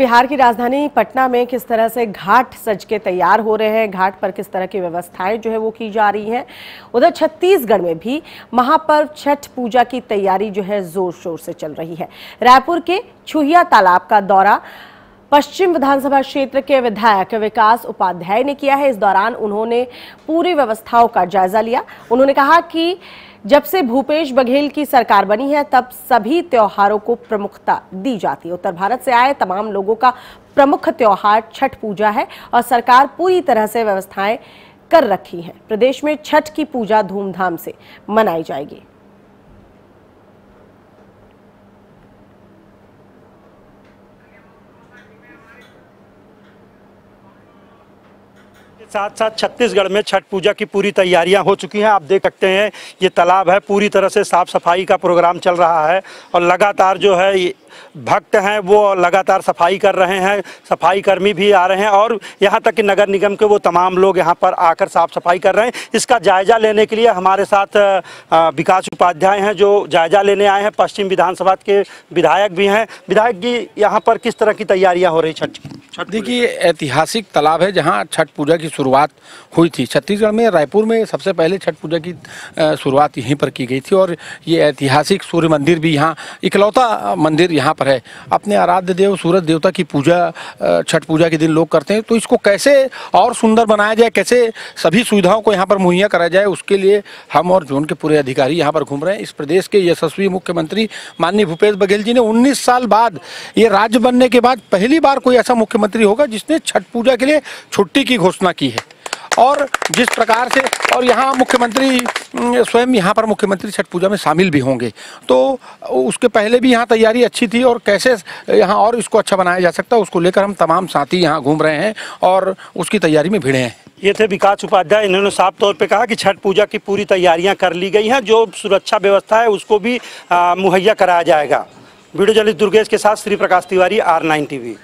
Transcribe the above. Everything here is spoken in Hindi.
बिहार की राजधानी पटना में किस तरह से घाट सज के तैयार हो रहे हैं घाट पर किस तरह की व्यवस्थाएं जो है वो की जा रही हैं उधर छत्तीसगढ़ में भी महापर्व छठ पूजा की तैयारी जो है जोर शोर से चल रही है रायपुर के छुहिया तालाब का दौरा पश्चिम विधानसभा क्षेत्र के विधायक विकास उपाध्याय ने किया है इस दौरान उन्होंने पूरी व्यवस्थाओं का जायजा लिया उन्होंने कहा कि जब से भूपेश बघेल की सरकार बनी है तब सभी त्योहारों को प्रमुखता दी जाती है उत्तर भारत से आए तमाम लोगों का प्रमुख त्योहार छठ पूजा है और सरकार पूरी तरह से व्यवस्थाएं कर रखी है प्रदेश में छठ की पूजा धूमधाम से मनाई जाएगी साथ साथ छत्तीसगढ़ में छठ पूजा की पूरी तैयारियां हो चुकी हैं आप देख सकते हैं ये तालाब है पूरी तरह से साफ सफाई का प्रोग्राम चल रहा है और लगातार जो है भक्त हैं वो लगातार सफाई कर रहे हैं सफाई कर्मी भी आ रहे हैं और यहाँ तक कि नगर निगम के वो तमाम लोग यहाँ पर आकर साफ सफाई कर रहे हैं इसका जायज़ा लेने के लिए हमारे साथ विकास उपाध्याय हैं जो जायज़ा लेने आए हैं पश्चिम विधानसभा के विधायक भी हैं विधायक जी यहाँ पर किस तरह की तैयारियाँ हो रही छठ की देखिए ऐतिहासिक तालाब है जहाँ छठ पूजा की शुरुआत हुई थी छत्तीसगढ़ में रायपुर में सबसे पहले छठ पूजा की शुरुआत यहीं पर की गई थी और ये ऐतिहासिक सूर्य मंदिर भी यहाँ इकलौता मंदिर यहाँ पर है अपने आराध्य देव सूरज देवता की पूजा छठ पूजा के दिन लोग करते हैं तो इसको कैसे और सुंदर बनाया जाए कैसे सभी सुविधाओं को यहाँ पर मुहैया कराया जाए उसके लिए हम और जोन के पूरे अधिकारी यहाँ पर घूम रहे हैं इस प्रदेश के यशस्वी मुख्यमंत्री माननीय भूपेश बघेल जी ने उन्नीस साल बाद ये राज्य बनने के बाद पहली बार कोई ऐसा मुख्य मुख्यमंत्री होगा जिसने छठ पूजा के लिए छुट्टी की घोषणा की है और जिस प्रकार से और यहाँ मुख्यमंत्री स्वयं यहाँ पर मुख्यमंत्री छठ पूजा में शामिल भी होंगे तो उसके पहले भी यहाँ तैयारी अच्छी थी और कैसे यहाँ और इसको अच्छा बनाया जा सकता है उसको लेकर हम तमाम साथी यहाँ घूम रहे हैं और उसकी तैयारी में भिड़े हैं ये थे विकास उपाध्याय इन्होंने साफ तौर पे कहा कि छठ पूजा की पूरी तैयारियाँ कर ली गई हैं जो सुरक्षा व्यवस्था है उसको भी मुहैया कराया जाएगा वीडियो जर्नलिस्ट दुर्गेश के साथ Shri Prakash Tiwari R nine TV